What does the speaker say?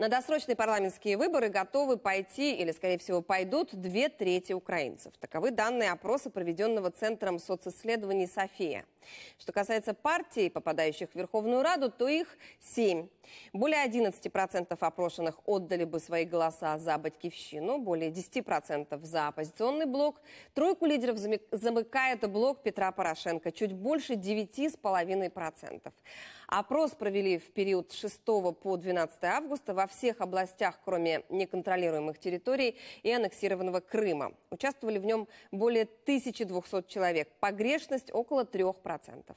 На досрочные парламентские выборы готовы пойти или, скорее всего, пойдут две трети украинцев. Таковы данные опроса, проведенного Центром социсследований «София». Что касается партий, попадающих в Верховную Раду, то их семь. Более 11% опрошенных отдали бы свои голоса за Батькивщину, более 10% за оппозиционный блок. Тройку лидеров замыкает блок Петра Порошенко, чуть больше 9,5%. Опрос провели в период с 6 по 12 августа во всех областях, кроме неконтролируемых территорий и аннексированного Крыма. Участвовали в нем более 1200 человек. Погрешность около 3%.